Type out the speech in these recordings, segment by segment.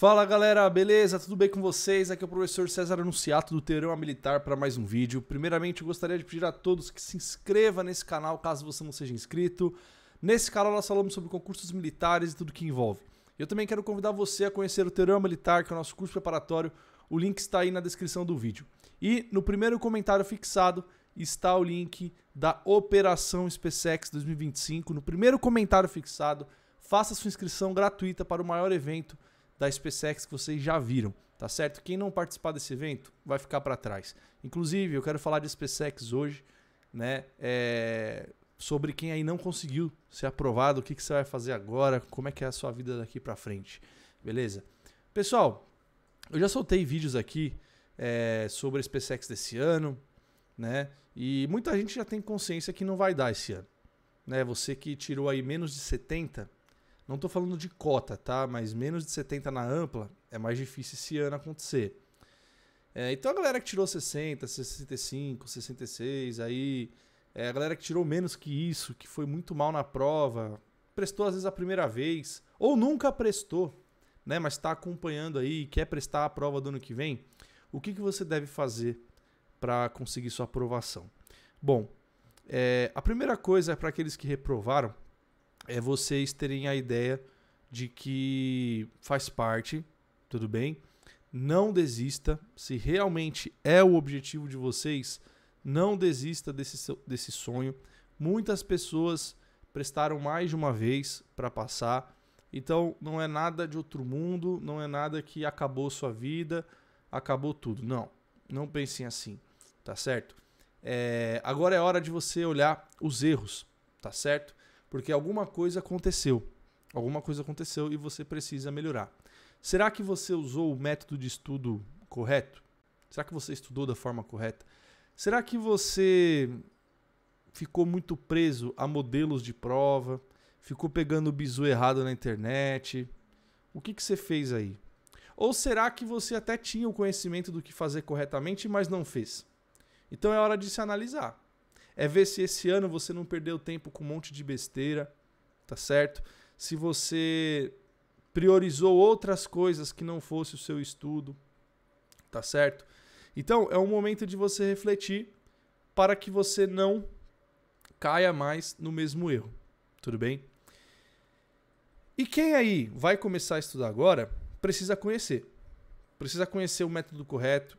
Fala galera, beleza? Tudo bem com vocês? Aqui é o professor César Anunciato do Teorema Militar para mais um vídeo. Primeiramente, eu gostaria de pedir a todos que se inscreva nesse canal caso você não seja inscrito. Nesse canal nós falamos sobre concursos militares e tudo que envolve. Eu também quero convidar você a conhecer o Teorema Militar, que é o nosso curso preparatório. O link está aí na descrição do vídeo. E no primeiro comentário fixado está o link da Operação SpaceX 2025. No primeiro comentário fixado, faça sua inscrição gratuita para o maior evento da SpaceX que vocês já viram, tá certo? Quem não participar desse evento vai ficar para trás. Inclusive, eu quero falar de SpaceX hoje, né? É... Sobre quem aí não conseguiu ser aprovado, o que, que você vai fazer agora, como é que é a sua vida daqui para frente, beleza? Pessoal, eu já soltei vídeos aqui é, sobre a SpaceX desse ano, né? E muita gente já tem consciência que não vai dar esse ano. Né? Você que tirou aí menos de 70, não estou falando de cota, tá? Mas menos de 70 na ampla é mais difícil esse ano acontecer. É, então a galera que tirou 60, 65, 66, aí é, a galera que tirou menos que isso, que foi muito mal na prova, prestou às vezes a primeira vez, ou nunca prestou, né? Mas está acompanhando aí e quer prestar a prova do ano que vem, o que, que você deve fazer para conseguir sua aprovação? Bom, é, a primeira coisa é para aqueles que reprovaram, é vocês terem a ideia de que faz parte, tudo bem? Não desista. Se realmente é o objetivo de vocês, não desista desse, desse sonho. Muitas pessoas prestaram mais de uma vez para passar. Então não é nada de outro mundo, não é nada que acabou sua vida, acabou tudo. Não, não pensem assim, tá certo? É, agora é hora de você olhar os erros, tá certo? Porque alguma coisa aconteceu. Alguma coisa aconteceu e você precisa melhorar. Será que você usou o método de estudo correto? Será que você estudou da forma correta? Será que você ficou muito preso a modelos de prova? Ficou pegando o bizu errado na internet? O que, que você fez aí? Ou será que você até tinha o conhecimento do que fazer corretamente, mas não fez? Então é hora de se analisar. É ver se esse ano você não perdeu tempo com um monte de besteira, tá certo? Se você priorizou outras coisas que não fosse o seu estudo, tá certo? Então, é um momento de você refletir para que você não caia mais no mesmo erro. Tudo bem? E quem aí vai começar a estudar agora precisa conhecer. Precisa conhecer o método correto,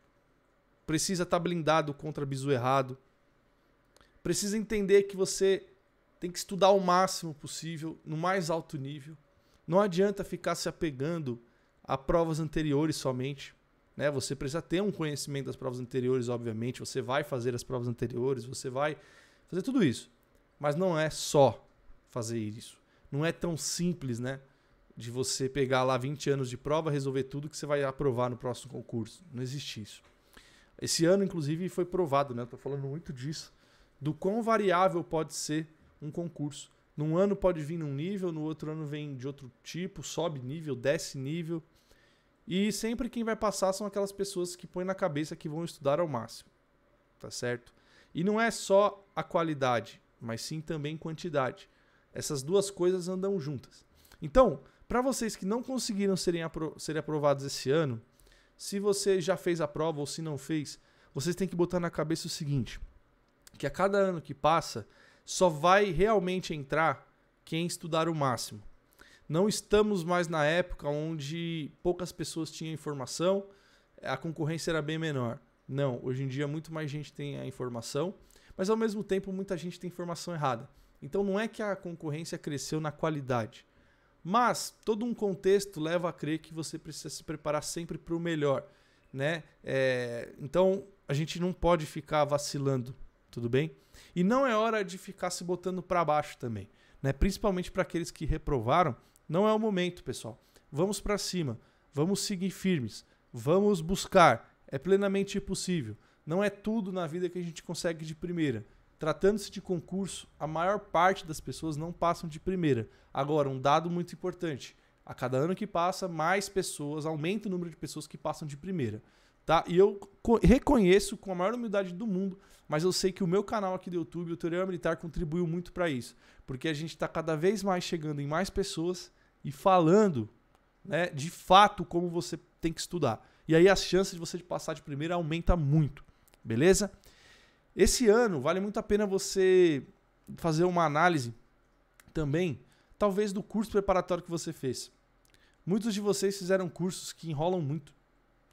precisa estar tá blindado contra bizu errado, precisa entender que você tem que estudar o máximo possível, no mais alto nível. Não adianta ficar se apegando a provas anteriores somente. Né? Você precisa ter um conhecimento das provas anteriores, obviamente. Você vai fazer as provas anteriores, você vai fazer tudo isso. Mas não é só fazer isso. Não é tão simples, né? De você pegar lá 20 anos de prova, resolver tudo que você vai aprovar no próximo concurso. Não existe isso. Esse ano, inclusive, foi provado, né? Eu tô falando muito disso do quão variável pode ser um concurso. Num ano pode vir num nível, no outro ano vem de outro tipo, sobe nível, desce nível. E sempre quem vai passar são aquelas pessoas que põem na cabeça que vão estudar ao máximo. Tá certo? E não é só a qualidade, mas sim também quantidade. Essas duas coisas andam juntas. Então, para vocês que não conseguiram serem, apro serem aprovados esse ano, se você já fez a prova ou se não fez, vocês têm que botar na cabeça o seguinte: que a cada ano que passa só vai realmente entrar quem estudar o máximo. Não estamos mais na época onde poucas pessoas tinham informação, a concorrência era bem menor. Não, hoje em dia muito mais gente tem a informação, mas ao mesmo tempo muita gente tem informação errada. Então não é que a concorrência cresceu na qualidade, mas todo um contexto leva a crer que você precisa se preparar sempre para o melhor, né? É, então a gente não pode ficar vacilando tudo bem? E não é hora de ficar se botando para baixo também, né? Principalmente para aqueles que reprovaram, não é o momento, pessoal. Vamos para cima, vamos seguir firmes, vamos buscar. É plenamente possível. Não é tudo na vida que a gente consegue de primeira. Tratando-se de concurso, a maior parte das pessoas não passam de primeira. Agora, um dado muito importante: a cada ano que passa, mais pessoas, aumenta o número de pessoas que passam de primeira tá? E eu reconheço com a maior humildade do mundo, mas eu sei que o meu canal aqui do YouTube, o Teoria Militar, contribuiu muito para isso, porque a gente está cada vez mais chegando em mais pessoas e falando, né, de fato como você tem que estudar. E aí as chances de você passar de primeira aumenta muito, beleza? Esse ano vale muito a pena você fazer uma análise também, talvez do curso preparatório que você fez. Muitos de vocês fizeram cursos que enrolam muito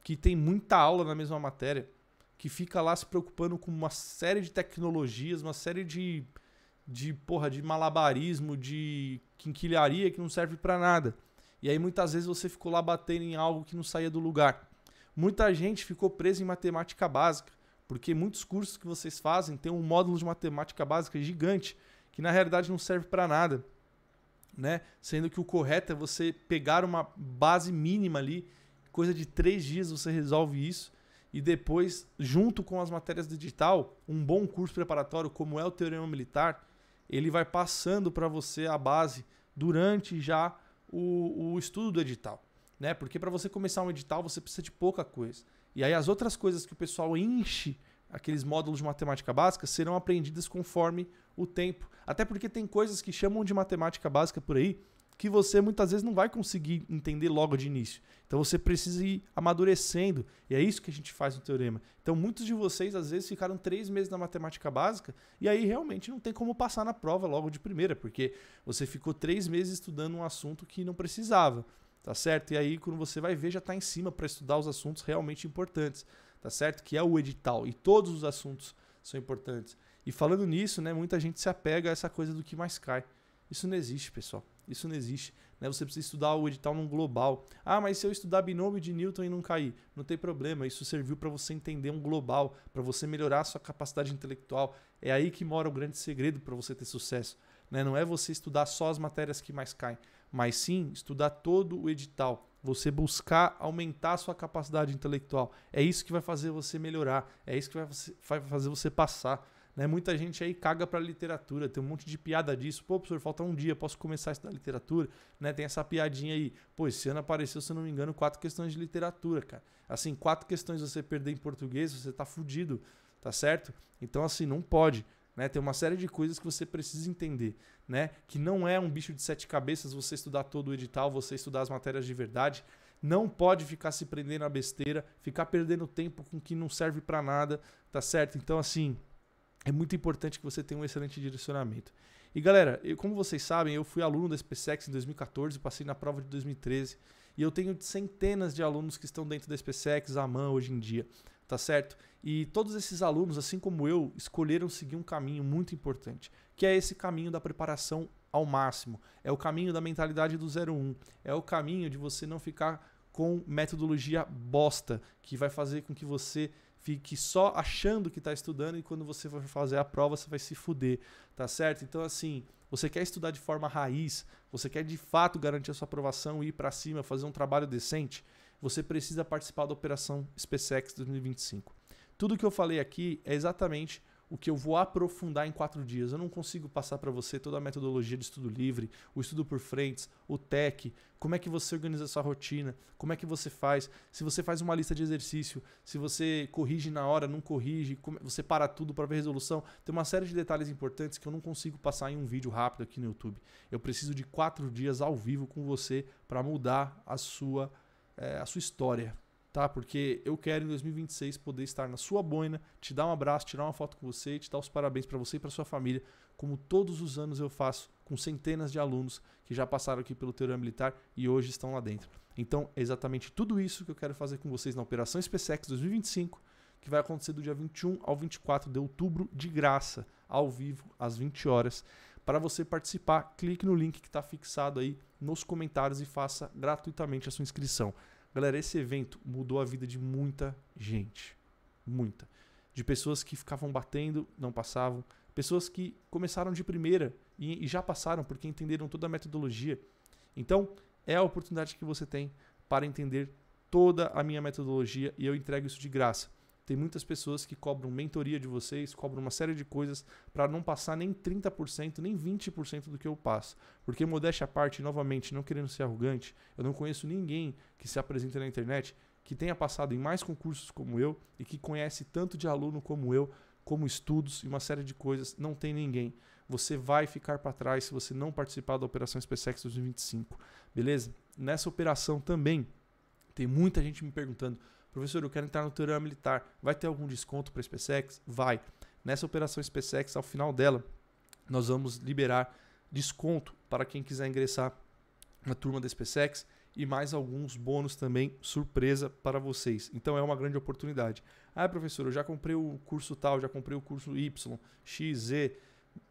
que tem muita aula na mesma matéria, que fica lá se preocupando com uma série de tecnologias, uma série de, de porra, de malabarismo, de quinquilharia que não serve para nada. E aí muitas vezes você ficou lá batendo em algo que não saía do lugar. Muita gente ficou presa em matemática básica, porque muitos cursos que vocês fazem têm um módulo de matemática básica gigante, que na realidade não serve para nada, né? Sendo que o correto é você pegar uma base mínima ali coisa de três dias você resolve isso. E depois, junto com as matérias do digital, um bom curso preparatório, como é o Teorema Militar, ele vai passando para você a base durante já o, o estudo do edital. Né? Porque para você começar um edital, você precisa de pouca coisa. E aí as outras coisas que o pessoal enche aqueles módulos de matemática básica serão aprendidas conforme o tempo. Até porque tem coisas que chamam de matemática básica por aí que você muitas vezes não vai conseguir entender logo de início. Então você precisa ir amadurecendo. E é isso que a gente faz no teorema. Então muitos de vocês às vezes ficaram três meses na matemática básica e aí realmente não tem como passar na prova logo de primeira, porque você ficou três meses estudando um assunto que não precisava, tá certo? E aí quando você vai ver já está em cima para estudar os assuntos realmente importantes, tá certo? Que é o edital e todos os assuntos são importantes. E falando nisso, né, muita gente se apega a essa coisa do que mais cai. Isso não existe, pessoal. Isso não existe. Né? Você precisa estudar o edital num global. Ah, mas se eu estudar binômio de Newton e não cair, não tem problema. Isso serviu para você entender um global, para você melhorar a sua capacidade intelectual. É aí que mora o grande segredo para você ter sucesso. Né? Não é você estudar só as matérias que mais caem, mas sim estudar todo o edital. Você buscar aumentar a sua capacidade intelectual. É isso que vai fazer você melhorar. É isso que vai fazer você passar. Né? Muita gente aí caga para literatura, tem um monte de piada disso. Pô, professor, falta um dia, posso começar a estudar literatura? Né? Tem essa piadinha aí. Pô, esse ano apareceu, se não me engano, quatro questões de literatura, cara. Assim, quatro questões você perder em português, você tá fudido, tá certo? Então, assim, não pode. Né? Tem uma série de coisas que você precisa entender, né? Que não é um bicho de sete cabeças você estudar todo o edital, você estudar as matérias de verdade. Não pode ficar se prendendo à besteira, ficar perdendo tempo com que não serve para nada, tá certo? Então, assim, é muito importante que você tenha um excelente direcionamento. E galera, eu, como vocês sabem, eu fui aluno da SpaceX em 2014, passei na prova de 2013 e eu tenho centenas de alunos que estão dentro da SpaceX, mão hoje em dia, tá certo? E todos esses alunos, assim como eu, escolheram seguir um caminho muito importante, que é esse caminho da preparação ao máximo. É o caminho da mentalidade do 01. É o caminho de você não ficar com metodologia bosta, que vai fazer com que você fique só achando que está estudando e quando você for fazer a prova você vai se fuder, tá certo? Então assim, você quer estudar de forma raiz, você quer de fato garantir a sua aprovação e ir para cima, fazer um trabalho decente, você precisa participar da operação SpaceX 2025. Tudo que eu falei aqui é exatamente o que eu vou aprofundar em quatro dias. Eu não consigo passar para você toda a metodologia de estudo livre, o estudo por frentes, o TEC, como é que você organiza a sua rotina, como é que você faz, se você faz uma lista de exercício, se você corrige na hora, não corrige, é, você para tudo para ver resolução. Tem uma série de detalhes importantes que eu não consigo passar em um vídeo rápido aqui no YouTube. Eu preciso de quatro dias ao vivo com você para mudar a sua, é, a sua história tá? Porque eu quero em 2026 poder estar na sua boina, te dar um abraço, tirar uma foto com você, te dar os parabéns para você e para sua família, como todos os anos eu faço com centenas de alunos que já passaram aqui pelo Teorema Militar e hoje estão lá dentro. Então, é exatamente tudo isso que eu quero fazer com vocês na Operação SpaceX 2025, que vai acontecer do dia 21 ao 24 de outubro de graça, ao vivo, às 20 horas. Para você participar, clique no link que está fixado aí nos comentários e faça gratuitamente a sua inscrição. Galera, esse evento mudou a vida de muita gente. Muita. De pessoas que ficavam batendo, não passavam. Pessoas que começaram de primeira e, e já passaram porque entenderam toda a metodologia. Então, é a oportunidade que você tem para entender toda a minha metodologia e eu entrego isso de graça. Tem muitas pessoas que cobram mentoria de vocês, cobram uma série de coisas para não passar nem 30%, nem 20% do que eu passo. Porque modéstia à parte, novamente, não querendo ser arrogante, eu não conheço ninguém que se apresenta na internet que tenha passado em mais concursos como eu e que conhece tanto de aluno como eu, como estudos e uma série de coisas, não tem ninguém. Você vai ficar para trás se você não participar da Operação SpaceX 2025, beleza? Nessa operação também tem muita gente me perguntando Professor, eu quero entrar no Turan Militar. Vai ter algum desconto para a SpaceX? Vai. Nessa operação SpaceX, ao final dela, nós vamos liberar desconto para quem quiser ingressar na turma da SpaceX e mais alguns bônus também surpresa para vocês. Então é uma grande oportunidade. Ah, professor, eu já comprei o curso tal, já comprei o curso Y, X, Z,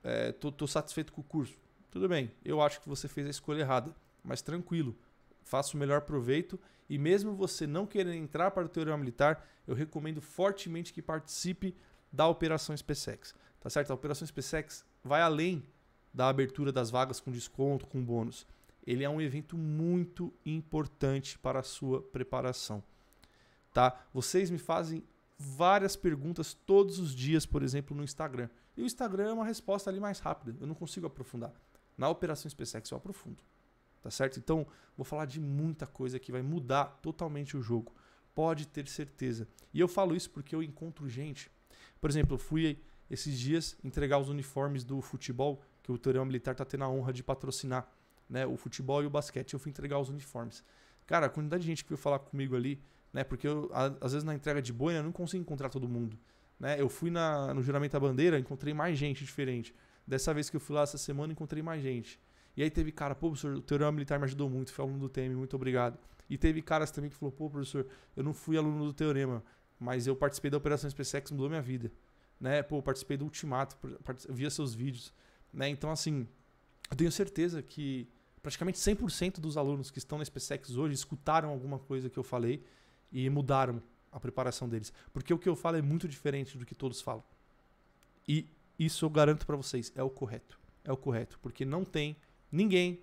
é, tô satisfeito com o curso. Tudo bem, eu acho que você fez a escolha errada, mas tranquilo, faça o melhor proveito e mesmo você não querendo entrar para o Teorema Militar, eu recomendo fortemente que participe da Operação SpaceX. Tá certo? A Operação SpaceX vai além da abertura das vagas com desconto, com bônus. Ele é um evento muito importante para a sua preparação. Tá? Vocês me fazem várias perguntas todos os dias, por exemplo, no Instagram. E o Instagram é uma resposta ali mais rápida. Eu não consigo aprofundar. Na Operação SpaceX eu aprofundo tá certo? Então, vou falar de muita coisa que vai mudar totalmente o jogo. Pode ter certeza. E eu falo isso porque eu encontro gente. Por exemplo, eu fui esses dias entregar os uniformes do futebol que o Torão Militar tá tendo a honra de patrocinar, né? O futebol e o basquete. Eu fui entregar os uniformes. Cara, a quantidade de gente que veio falar comigo ali, né? Porque eu, às vezes na entrega de boina eu não consigo encontrar todo mundo, né? Eu fui na, no juramento da bandeira, encontrei mais gente diferente. Dessa vez que eu fui lá essa semana, encontrei mais gente. E aí teve cara, pô, professor, o teorema militar me ajudou muito, foi aluno do TM, muito obrigado. E teve caras também que falou, pô, professor, eu não fui aluno do teorema, mas eu participei da Operação SpaceX, mudou minha vida. Né? Pô, participei do Ultimato, via seus vídeos. Né? Então, assim, eu tenho certeza que praticamente 100% dos alunos que estão na SpaceX hoje escutaram alguma coisa que eu falei e mudaram a preparação deles. Porque o que eu falo é muito diferente do que todos falam. E isso eu garanto para vocês, é o correto. É o correto, porque não tem ninguém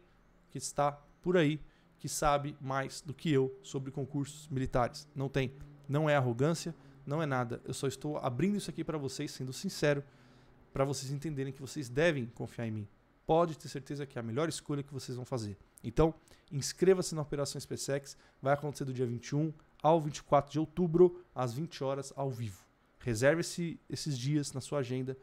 que está por aí que sabe mais do que eu sobre concursos militares. Não tem. Não é arrogância, não é nada. Eu só estou abrindo isso aqui para vocês, sendo sincero, para vocês entenderem que vocês devem confiar em mim. Pode ter certeza que é a melhor escolha que vocês vão fazer. Então, inscreva-se na Operação SpaceX, vai acontecer do dia 21 ao 24 de outubro, às 20 horas, ao vivo. Reserve esse, esses dias na sua agenda,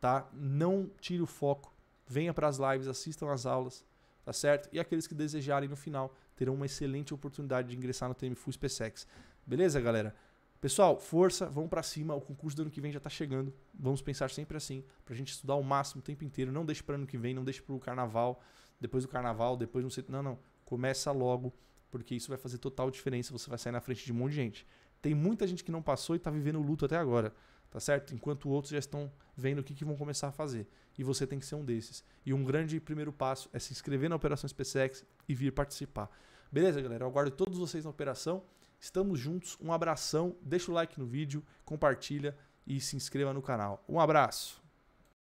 tá? Não tire o foco venha para as lives, assistam às aulas, tá certo? E aqueles que desejarem no final terão uma excelente oportunidade de ingressar no TMFU SpaceX. Beleza, galera? Pessoal, força, vamos para cima. O concurso do ano que vem já está chegando. Vamos pensar sempre assim, para a gente estudar o máximo o tempo inteiro. Não deixe para ano que vem, não deixe para o carnaval, depois do carnaval, depois não sei. Não, não. Começa logo, porque isso vai fazer total diferença. Você vai sair na frente de um monte de gente. Tem muita gente que não passou e está vivendo o luto até agora tá certo? Enquanto outros já estão vendo o que, que vão começar a fazer. E você tem que ser um desses. E um grande primeiro passo é se inscrever na Operação SpaceX e vir participar. Beleza, galera? Eu aguardo todos vocês na operação. Estamos juntos. Um abração. Deixa o like no vídeo, compartilha e se inscreva no canal. Um abraço.